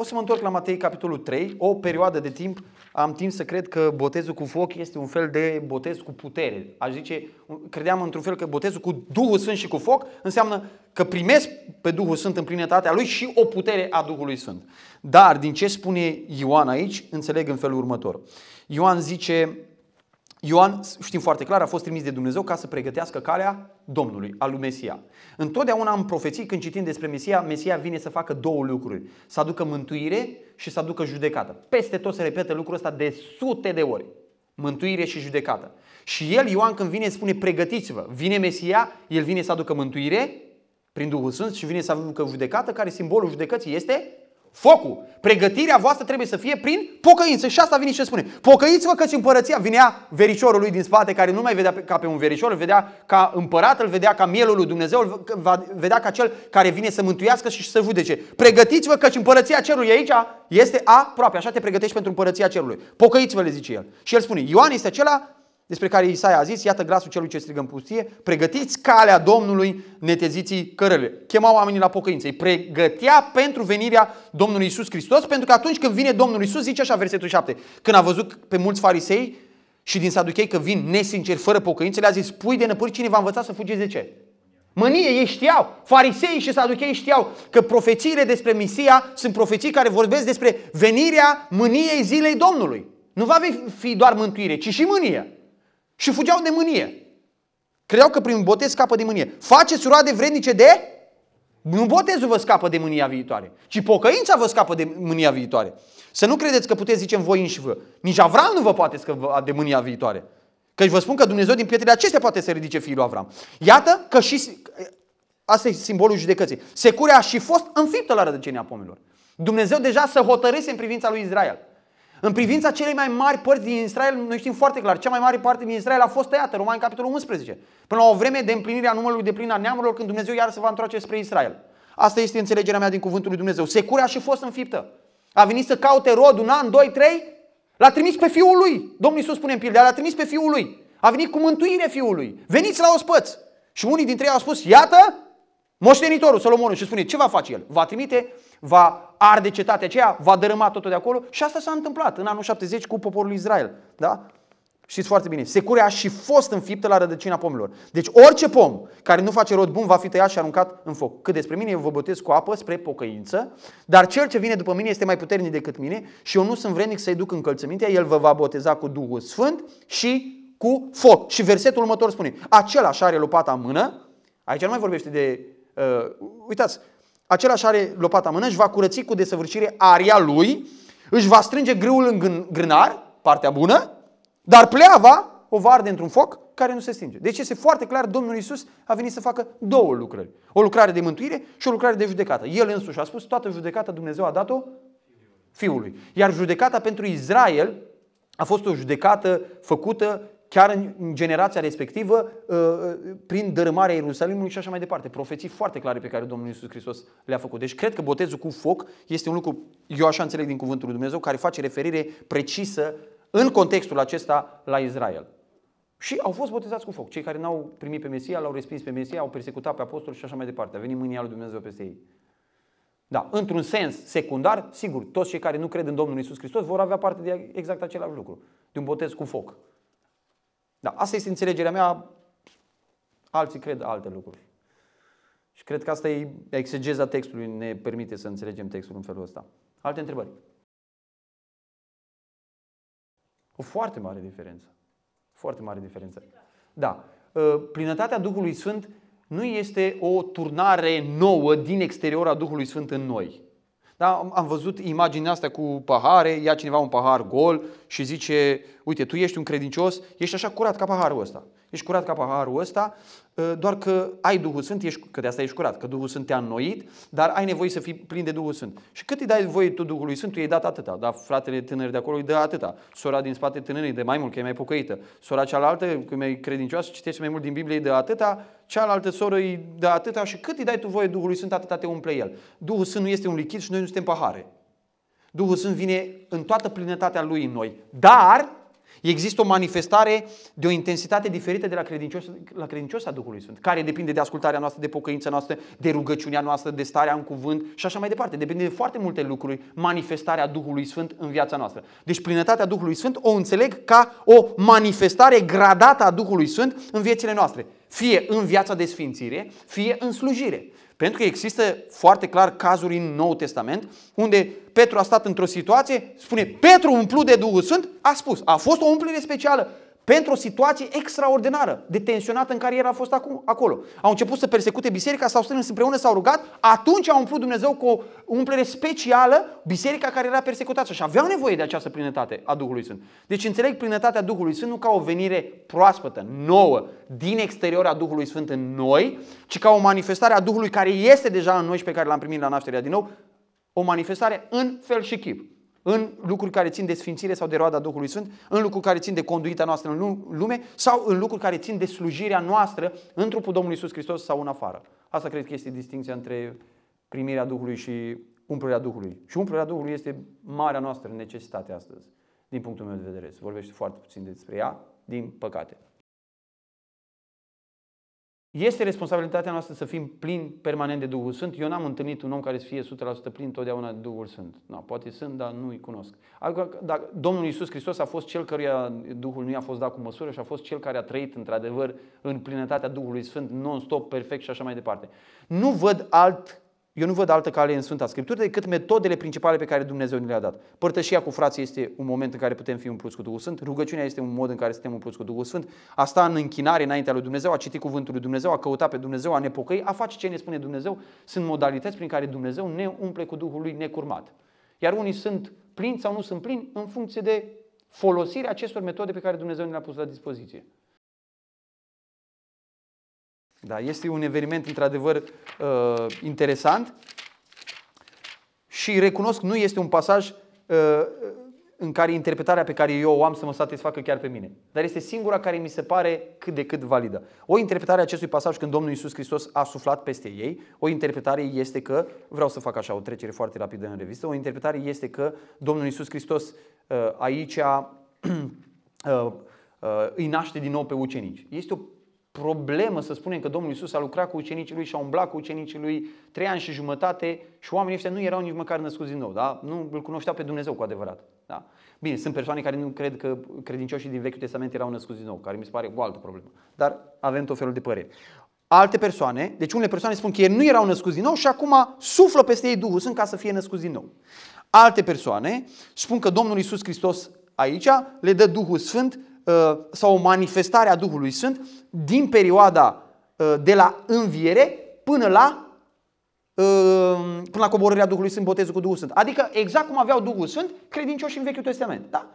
O să mă întorc la Matei, capitolul 3. O perioadă de timp am timp să cred că botezul cu foc este un fel de botez cu putere. Aș zice, credeam într-un fel că botezul cu Duhul Sfânt și cu foc înseamnă că primesc pe Duhul Sfânt în plinătatea lui și o putere a Duhului Sfânt. Dar din ce spune Ioan aici, înțeleg în felul următor. Ioan zice, Ioan, știm foarte clar, a fost trimis de Dumnezeu ca să pregătească calea Domnului, al lui Mesia. Întotdeauna în profeții, când citim despre Mesia, Mesia vine să facă două lucruri. Să aducă mântuire și să aducă judecată. Peste tot se repetă lucrul ăsta de sute de ori. Mântuire și judecată. Și el, Ioan, când vine, spune pregătiți-vă. Vine Mesia, el vine să aducă mântuire prin Duhul Sfânt și vine să aducă judecată, care simbolul judecății este Focul. Pregătirea voastră trebuie să fie prin pocăință. Și asta vine și spune. Pocăiți-vă căci împărăția vinea vericiorul lui din spate, care nu mai vedea ca pe un vericior, îl vedea ca împărat, îl vedea ca mielul lui Dumnezeu, îl vedea ca cel care vine să mântuiască și să judece. Pregătiți-vă căci împărăția cerului aici este aproape. Așa te pregătești pentru împărăția cerului. Pocăiți-vă, le zice el. Și el spune, Ioan este acela despre care Isaia a zis, iată glasul celui ce strigă în pustie, pregătiți calea Domnului, neteziții cărele. Chema oamenii la pocăință, îi pregătea pentru venirea Domnului Isus Hristos, pentru că atunci când vine Domnul Isus, zice așa versetul 7, când a văzut pe mulți farisei și din saduchei că vin nesinceri, fără pocăință, le-a zis, pui de năpâri, cine v-a învățat să fugeți de ce? Mânie, ei știau, farisei și saduchei știau că profețiile despre Misia sunt profeții care vorbesc despre venirea mâniei zilei Domnului. Nu va fi doar mântuire, ci și mânie și fugeau de mânie. Credeau că prin botez scapă de mânie. Faceți roade vrednice de? Nu botezul vă scapă de mânia viitoare, ci pocăința vă scapă de mânia viitoare. Să nu credeți că puteți zice în voi înși vă. Nici Avram nu vă poate scăpa de mânia viitoare. Că vă spun că Dumnezeu din pietrele acestea poate să ridice fiul Avram. Iată că și, asta e simbolul judecății, securea a și fost înfiptă la rădăcenia pomilor. Dumnezeu deja să hotărâse în privința lui Israel. În privința celei mai mari părți din Israel, noi știm foarte clar, cea mai mare parte din Israel a fost tăiată, Romani capitolul 11, până la o vreme de împlinire a numărului de plin a neamurilor, când Dumnezeu iar se va întoarce spre Israel. Asta este înțelegerea mea din cuvântul lui Dumnezeu. Securea și fost înfiptă. A venit să caute rod un an, doi, trei, l-a trimis pe fiul lui. Domnul Iisus spune în pildă, l-a trimis pe fiul lui. A venit cu mântuire fiului. Veniți la ospăț. Și unii dintre ei au spus, iată, moștenitorul Solomon și spune, ce va face el? Va trimite va arde cetatea aceea, va dărâma totul de acolo și asta s-a întâmplat în anul 70 cu poporul Israel. Da? Știți foarte bine, securea a și fost înfiptă la rădăcina pomilor. Deci orice pom care nu face rod bun va fi tăiat și aruncat în foc. Cât despre mine, eu vă botez cu apă spre pocăință, dar cel ce vine după mine este mai puternic decât mine și eu nu sunt vrednic să-i duc încălțămintea, el vă va boteza cu Duhul Sfânt și cu foc. Și versetul următor spune, același are lupata în mână, aici nu mai vorbește de... Uh, uitați, Același are lopata mână, își va curăți cu desăvârșire aria lui, își va strânge grâul în grânar, partea bună, dar pleava o va arde într-un foc care nu se stinge. Deci este foarte clar, Domnul Isus a venit să facă două lucrări. O lucrare de mântuire și o lucrare de judecată. El însuși a spus, toată judecata Dumnezeu a dat-o Fiului. Iar judecata pentru Israel a fost o judecată făcută chiar în generația respectivă, uh, uh, prin dărâmarea Ierusalimului și așa mai departe. Profeții foarte clare pe care Domnul Iisus Hristos le-a făcut. Deci cred că botezul cu foc este un lucru, eu așa înțeleg din cuvântul lui Dumnezeu, care face referire precisă în contextul acesta la Israel. Și au fost botezați cu foc. Cei care n-au primit pe Mesia, l-au respins pe Mesia, au persecutat pe apostoli și așa mai departe. A venit mânia lui Dumnezeu peste ei. Da, într-un sens secundar, sigur, toți cei care nu cred în Domnul Isus Hristos vor avea parte de exact același lucru, de un botez cu foc. Da, asta este înțelegerea mea, alții cred alte lucruri. Și cred că asta e exegeza textului, ne permite să înțelegem textul în felul ăsta. Alte întrebări? O foarte mare diferență. Foarte mare diferență. Da. Ă, plinătatea Duhului Sfânt nu este o turnare nouă din exterior a Duhului Sfânt în noi. Da? Am văzut imaginea asta cu pahare, ia cineva un pahar gol și zice Uite, tu ești un credincios, ești așa curat ca paharul ăsta. Ești curat ca paharul ăsta, ă, doar că ai Duhul Sfânt, ești, că de asta ești curat, că Duhul Sfânt te-a înnoit, dar ai nevoie să fii plin de Duhul Sfânt. Și cât îi dai voie tu Duhului Sfânt, tu i-ai dat atâta. Dar fratele tânăr de acolo îi dă atâta. Sora din spate tânării de mai mult, că e mai pocăită. Sora cealaltă, că e mai credincioasă, citește mai mult din Biblie, îi dă atâta. Cealaltă soră îi dă atâta și cât îi dai tu voie Duhului Sfânt, atâta te umple el. Duhul Sfânt nu este un lichid și noi nu suntem pahare. Duhul Sfânt vine în toată plinătatea Lui în noi. Dar Există o manifestare de o intensitate diferită de la credincios, la credincios a Duhului Sfânt, care depinde de ascultarea noastră, de pocăința noastră, de rugăciunea noastră, de starea în cuvânt și așa mai departe. Depinde de foarte multe lucruri manifestarea Duhului Sfânt în viața noastră. Deci plinătatea Duhului Sfânt o înțeleg ca o manifestare gradată a Duhului Sfânt în viețile noastre. Fie în viața de sfințire, fie în slujire. Pentru că există foarte clar cazuri în Noul Testament unde Petru a stat într-o situație, spune Petru umplut de Duhul Sfânt, a spus, a fost o umplere specială, pentru o situație extraordinară de tensionată în care el a fost acum, acolo. Au început să persecute biserica, s-au strâns împreună, s-au rugat, atunci a umplut Dumnezeu cu o umplere specială biserica care era persecutată și aveau nevoie de această plinătate a Duhului Sfânt. Deci înțeleg plinătatea Duhului Sfânt nu ca o venire proaspătă, nouă, din exterior a Duhului Sfânt în noi, ci ca o manifestare a Duhului care este deja în noi și pe care l-am primit la nașterea din nou, o manifestare în fel și chip în lucruri care țin de sfințire sau de roada Duhului Sfânt, în lucruri care țin de conduita noastră în lume sau în lucruri care țin de slujirea noastră în trupul Domnului Isus Hristos sau în afară. Asta cred că este distinția între primirea Duhului și umplerea Duhului. Și umplerea Duhului este marea noastră necesitate astăzi, din punctul meu de vedere. Se vorbește foarte puțin despre ea, din păcate. Este responsabilitatea noastră să fim plini permanent de Duhul Sfânt. Eu n-am întâlnit un om care să fie 100% plin totdeauna de Duhul Sfânt. No, poate sunt, dar nu-i cunosc. Adică, dacă Domnul Iisus Hristos a fost cel căruia Duhul nu i-a fost dat cu măsură și a fost cel care a trăit într-adevăr în plinătatea Duhului Sfânt, non-stop, perfect și așa mai departe. Nu văd alt eu nu văd altă cale în Sfânta Scriptură decât metodele principale pe care Dumnezeu ni le-a dat. Părtășia cu frații este un moment în care putem fi umpluți cu Duhul Sfânt, rugăciunea este un mod în care suntem umpluți cu Duhul Sfânt, a sta în închinare înaintea lui Dumnezeu, a citi cuvântul lui Dumnezeu, a căuta pe Dumnezeu, a ne pocăi, a face ce ne spune Dumnezeu, sunt modalități prin care Dumnezeu ne umple cu Duhul lui necurmat. Iar unii sunt plini sau nu sunt plini în funcție de folosirea acestor metode pe care Dumnezeu ne le-a pus la dispoziție. Da, este un eveniment într-adevăr uh, interesant și recunosc, nu este un pasaj uh, în care interpretarea pe care eu o am să mă satisfacă chiar pe mine. Dar este singura care mi se pare cât de cât validă. O interpretare a acestui pasaj când Domnul Iisus Hristos a suflat peste ei, o interpretare este că, vreau să fac așa o trecere foarte rapidă în revistă, o interpretare este că Domnul Iisus Hristos uh, aici uh, uh, îi naște din nou pe ucenici. Este o problemă să spunem că Domnul Isus a lucrat cu ucenicii lui și a umblat cu ucenicii lui trei ani și jumătate și oamenii ăștia nu erau nici măcar născuți din nou, da? nu îl cunoșteau pe Dumnezeu cu adevărat. Da? Bine, sunt persoane care nu cred că credincioșii din Vechiul Testament erau născuți din nou, care mi se pare o altă problemă, dar avem tot felul de păreri. Alte persoane, deci unele persoane spun că ei nu erau născuți din nou și acum suflă peste ei Duhul Sfânt ca să fie născuți din nou. Alte persoane spun că Domnul Isus Hristos aici le dă Duhul Sfânt Uh, sau o manifestare a Duhului Sfânt din perioada uh, de la înviere până la uh, până la coborârea Duhului Sfânt, botezul cu Duhul Sfânt. Adică exact cum aveau Duhul Sfânt credincioși în Vechiul Testament. Da?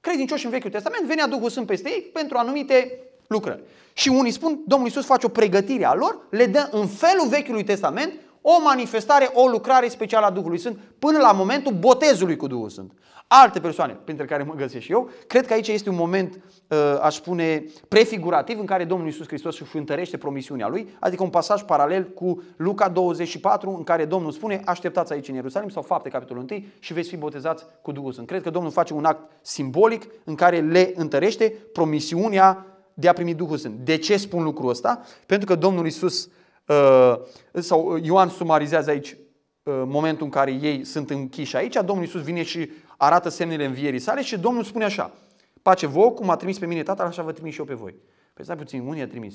Credincioși în Vechiul Testament venea Duhul Sfânt peste ei pentru anumite lucrări. Și unii spun, Domnul Iisus face o pregătire a lor, le dă în felul Vechiului Testament o manifestare, o lucrare specială a Duhului Sfânt până la momentul botezului cu Duhul Sfânt. Alte persoane, printre care mă găsesc și eu, cred că aici este un moment, uh, aș spune, prefigurativ în care Domnul Iisus Hristos își întărește promisiunea Lui, adică un pasaj paralel cu Luca 24 în care Domnul spune așteptați aici în Ierusalim sau fapte capitolul 1 și veți fi botezați cu Duhul Sfânt. Cred că Domnul face un act simbolic în care le întărește promisiunea de a primi Duhul Sfânt. De ce spun lucrul ăsta? Pentru că Domnul Iisus Uh, sau uh, Ioan sumarizează aici uh, momentul în care ei sunt închiși aici, Domnul Iisus vine și arată semnele învierii sale și Domnul spune așa, pace vouă, cum a trimis pe mine Tatăl, așa vă trimis și eu pe voi. Păi stai puțin, unii a trimis?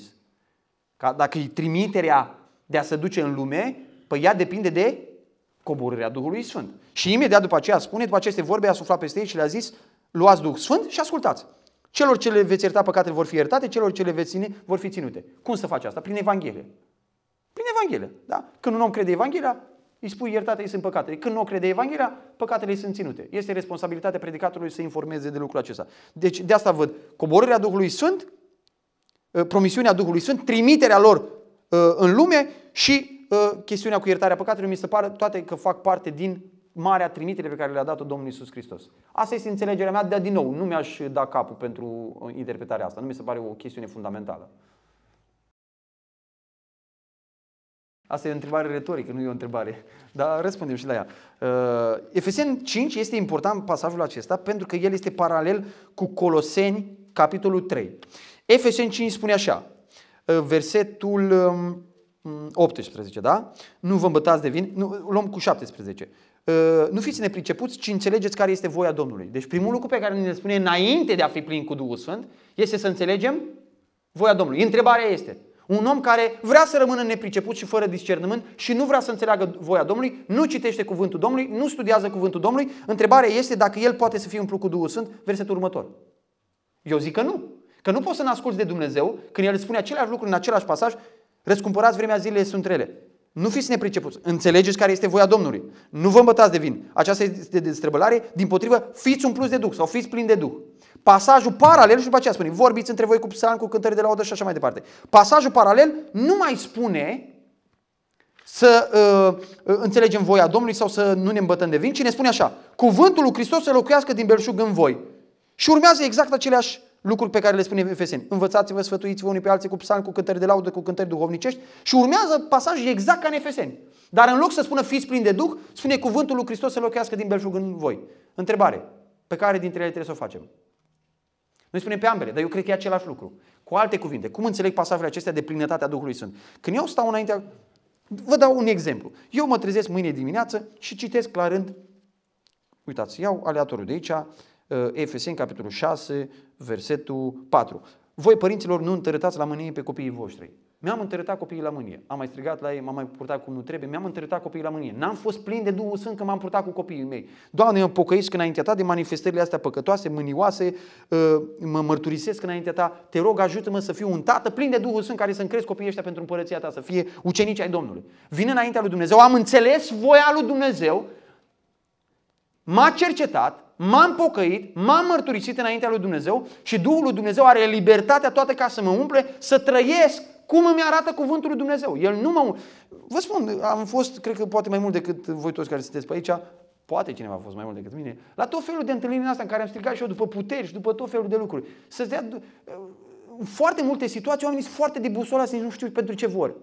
Ca dacă e trimiterea de a se duce în lume, păi ea depinde de coborârea Duhului Sfânt. Și imediat după aceea spune, după aceste vorbe, a suflat peste ei și le-a zis, luați Duh Sfânt și ascultați. Celor ce le veți ierta păcatele vor fi iertate, celor ce le veți ține vor fi ținute. Cum să faci asta? Prin Evanghelie. Prin Evanghelie. Da? Când un om crede Evanghelia, îi spui iertate sunt păcatele. Când nu crede Evanghelia, păcatele sunt ținute. Este responsabilitatea predicatorului să informeze de lucrul acesta. Deci de asta văd coborârea Duhului Sfânt, ă, promisiunea Duhului Sfânt, trimiterea lor ă, în lume și ă, chestiunea cu iertarea păcatelor, mi se pare toate că fac parte din marea trimitere pe care le-a dat-o Domnul Isus Hristos. Asta este înțelegerea mea, dar din nou, nu mi-aș da capul pentru interpretarea asta. Nu mi se pare o chestiune fundamentală. Asta e o întrebare retorică, nu e o întrebare. Dar răspundem și la ea. Uh, Efeseni 5 este important pasajul acesta pentru că el este paralel cu Coloseni, capitolul 3. Efeseni 5 spune așa, uh, versetul 18, um, mm, da? Nu vă îmbătați de vin, nu, luăm cu 17. Uh, nu fiți nepricepuți, ci înțelegeți care este voia Domnului. Deci primul lucru pe care ne spune înainte de a fi plin cu Duhul Sfânt este să înțelegem voia Domnului. Întrebarea este, un om care vrea să rămână nepriceput și fără discernământ și nu vrea să înțeleagă voia Domnului, nu citește cuvântul Domnului, nu studiază cuvântul Domnului. Întrebarea este dacă el poate să fie un cu Duhul Sfânt, versetul următor. Eu zic că nu. Că nu poți să l asculți de Dumnezeu când El spune aceleași lucruri în același pasaj, răscumpărați vremea zilei sunt rele. Nu fiți nepricepuți. Înțelegeți care este voia Domnului. Nu vă îmbătați de vin. Aceasta este destrăbălare. Din potrivă, fiți un plus de Duh sau fiți plini de Duh. Pasajul paralel și după aceea spune, vorbiți între voi cu psalmi, cu cântări de la odă și așa mai departe. Pasajul paralel nu mai spune să uh, uh, înțelegem voia Domnului sau să nu ne îmbătăm de vin, ci ne spune așa, cuvântul lui Hristos să locuiască din belșug în voi. Și urmează exact aceleași lucruri pe care le spune Efeseni. Învățați-vă, sfătuiți-vă unii pe alții cu psalmi, cu cântări de laudă, cu cântări duhovnicești și urmează pasajul exact ca în Efeseni. Dar în loc să spună fiți plini de Duh, spune cuvântul lui Hristos să locuiască din belșug în voi. Întrebare. Pe care dintre ele trebuie să o facem? Noi spunem pe ambele, dar eu cred că e același lucru. Cu alte cuvinte, cum înțeleg pasajele acestea de plinătatea Duhului Sfânt? Când eu stau înaintea... Vă dau un exemplu. Eu mă trezesc mâine dimineață și citesc la rând Uitați, iau aleatoriu de aici, Uh, Efeseni, capitolul 6, versetul 4. Voi, părinților, nu întărătați la mânie pe copiii voștri. Mi-am întărătat copiii la mânie. Am mai strigat la ei, m-am mai purtat cum nu trebuie, mi-am întărătat copiii la mânie. N-am fost plin de Duhul Sfânt că m-am purtat cu copiii mei. Doamne, mă pocăiesc înaintea ta de manifestările astea păcătoase, mânioase, uh, mă mărturisesc înaintea ta. Te rog, ajută-mă să fiu un tată plin de Duhul Sfânt care să-mi cresc copiii ăștia pentru împărăția ta, să fie ucenici ai Domnului. Vin înaintea lui Dumnezeu, am înțeles voia lui Dumnezeu m-a cercetat, m-am pocăit, m-am mărturisit înaintea lui Dumnezeu și Duhul lui Dumnezeu are libertatea toată ca să mă umple, să trăiesc cum îmi arată cuvântul lui Dumnezeu. El nu mă... Vă spun, am fost, cred că poate mai mult decât voi toți care sunteți pe aici, poate cineva a fost mai mult decât mine, la tot felul de întâlniri astea în care am strigat și eu după puteri și după tot felul de lucruri. Să dea, foarte multe situații, oamenii sunt foarte debusolați, nici nu știu pentru ce vor.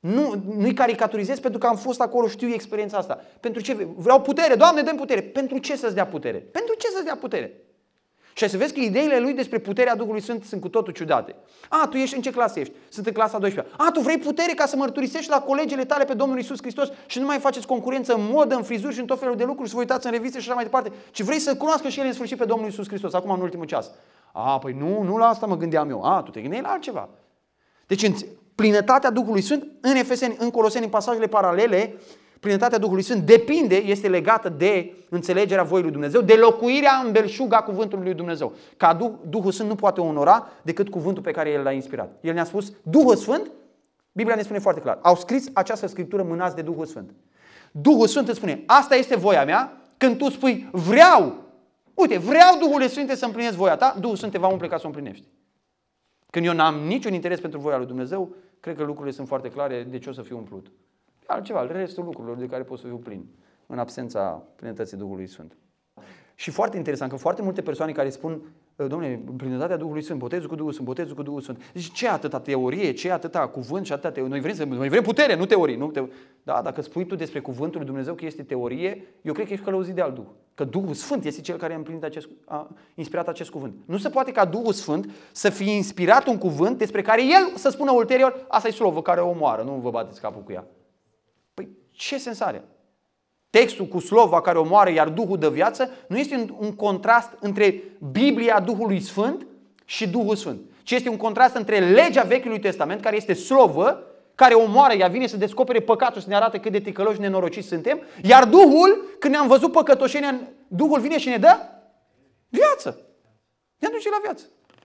Nu, nu-i caricaturizez pentru că am fost acolo, știu experiența asta. Pentru ce? Vreau putere, Doamne, dăm putere. Pentru ce să-ți dea putere? Pentru ce să-ți dea putere? Și să vezi că ideile lui despre puterea Duhului sunt, sunt cu totul ciudate. A, tu ești în ce clasă ești? Sunt în clasa 12. A, tu vrei putere ca să mărturisești la colegele tale pe Domnul Isus Hristos și nu mai faceți concurență în modă, în frizuri și în tot felul de lucruri, să vă uitați în reviste și așa mai departe, ci vrei să cunoască și el în sfârșit pe Domnul Isus Hristos, acum în ultimul ceas. A, păi nu, nu la asta mă gândeam eu. A, tu te gândeai la altceva. Deci plinătatea Duhului Sfânt în Efeseni, în Coloseni, în pasajele paralele, plinătatea Duhului Sfânt depinde, este legată de înțelegerea voii lui Dumnezeu, de locuirea în belșuga cuvântului lui Dumnezeu. Ca Duh, Duhul Sfânt nu poate onora decât cuvântul pe care El l-a inspirat. El ne-a spus, Duhul Sfânt, Biblia ne spune foarte clar, au scris această scriptură mânați de Duhul Sfânt. Duhul Sfânt îți spune, asta este voia mea, când tu spui, vreau, uite, vreau Duhul Sfânt să împlinesc voia ta, Duhul Sfânt te va umple ca să o împlinești. Când eu n-am niciun interes pentru voia lui Dumnezeu, cred că lucrurile sunt foarte clare de ce o să fiu umplut. Altceva, restul lucrurilor de care pot să fiu plin, în absența plinătății Duhului Sfânt. Și foarte interesant că foarte multe persoane care spun Domnule, plinătatea Duhului Sfânt, botezul cu Duhul Sfânt, botezul cu Duhul Sfânt. Zici, ce atâta teorie, ce atâta cuvânt, ce atâta teorie. Noi vrem, să, noi vrem putere, nu teorie. Nu te... Da, dacă spui tu despre cuvântul lui Dumnezeu că este teorie, eu cred că ești călăuzit de alt Duh. Că Duhul Sfânt este cel care a, împlinit acest, a inspirat acest cuvânt. Nu se poate ca Duhul Sfânt să fie inspirat un cuvânt despre care el să spună ulterior, asta e slovă care o omoară, nu vă bateți capul cu ea. Păi ce sens are? textul cu slova care omoară, iar Duhul dă viață, nu este un contrast între Biblia Duhului Sfânt și Duhul Sfânt, ci este un contrast între legea Vechiului Testament, care este slovă, care omoară, ea vine să descopere păcatul, să ne arate cât de ticăloși și nenorociți suntem, iar Duhul, când ne-am văzut păcătoșenia, Duhul vine și ne dă viață. Ne aduce la viață.